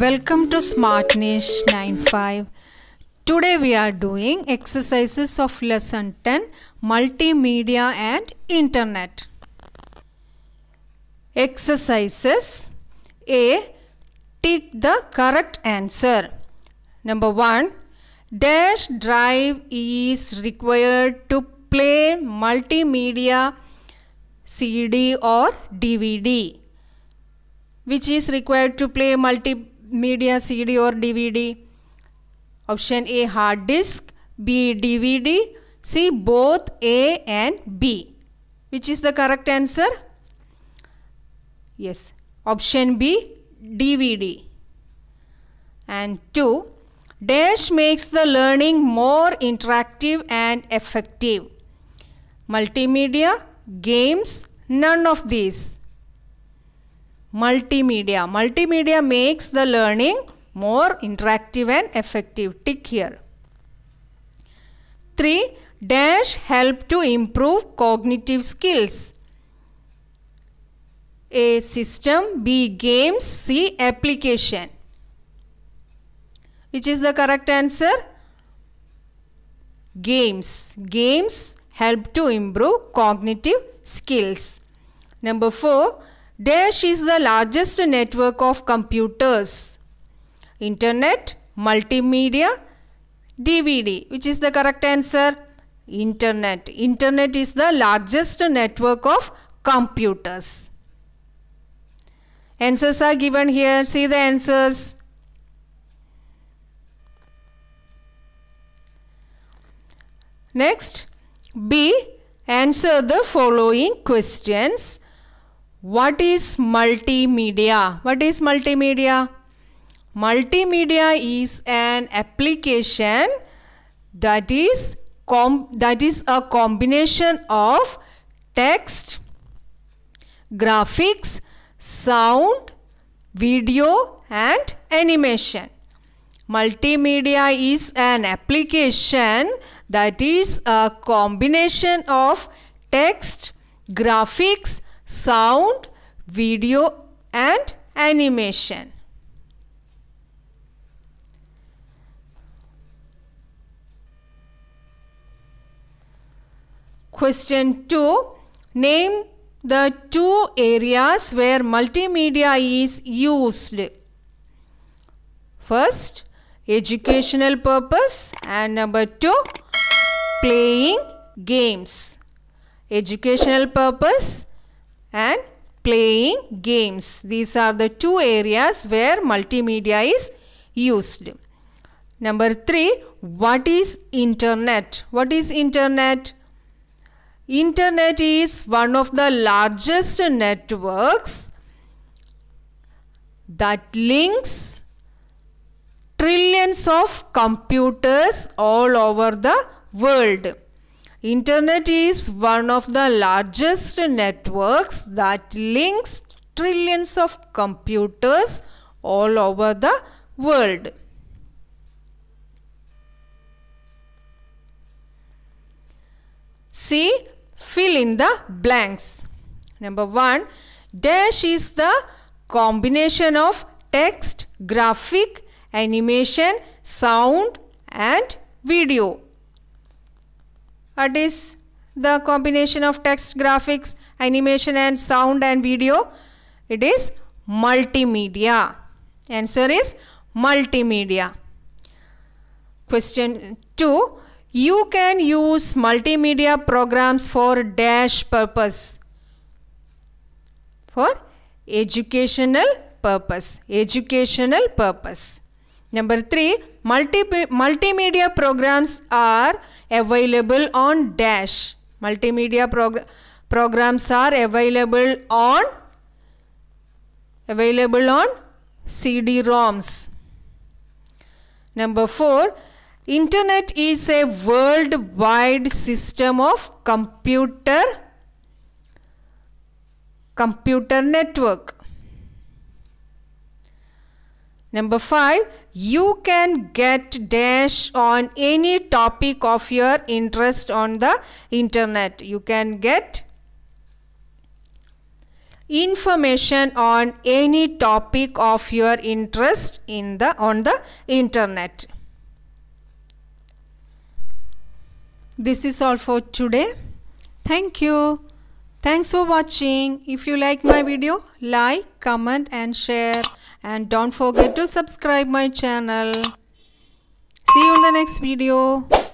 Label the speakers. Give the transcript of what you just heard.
Speaker 1: Welcome to SmartNish 95. Today we are doing exercises of lesson 10 Multimedia and Internet. Exercises A. Tick the correct answer. Number 1. Dash drive is required to play multimedia CD or DVD which is required to play multimedia media CD or DVD. Option A hard disk, B DVD, C both A and B. Which is the correct answer? Yes, option B DVD. And 2. Dash makes the learning more interactive and effective. Multimedia, games, none of these multimedia. Multimedia makes the learning more interactive and effective. Tick here. 3. Dash help to improve cognitive skills. A. System. B. Games. C. Application. Which is the correct answer? Games. Games help to improve cognitive skills. Number 4 Dash is the largest network of computers. Internet, multimedia, DVD. Which is the correct answer? Internet. Internet is the largest network of computers. Answers are given here. See the answers. Next, B. Answer the following questions what is multimedia? What is multimedia? Multimedia is an application that is that is a combination of text, graphics, sound, video and animation. Multimedia is an application that is a combination of text, graphics, sound, video and animation. Question 2. Name the two areas where multimedia is used. First, educational purpose and number two, playing games. Educational purpose and playing games. These are the two areas where multimedia is used. Number three, what is internet? What is internet? Internet is one of the largest networks that links trillions of computers all over the world. Internet is one of the largest networks that links trillions of computers all over the world. See, fill in the blanks. Number 1. Dash is the combination of text, graphic, animation, sound and video that is the combination of text, graphics, animation and sound and video. It is multimedia. Answer is multimedia. Question 2. You can use multimedia programs for dash purpose. For educational purpose. Educational purpose. Number 3 Multi multimedia programs are available on Dash. Multimedia prog programs are available on available on CD-ROMs. Number 4. Internet is a worldwide system of computer computer network. Number 5. You can get dash on any topic of your interest on the internet. You can get information on any topic of your interest in the on the internet. This is all for today. Thank you. Thanks for watching. If you like my video, like, comment and share and don't forget to subscribe my channel see you in the next video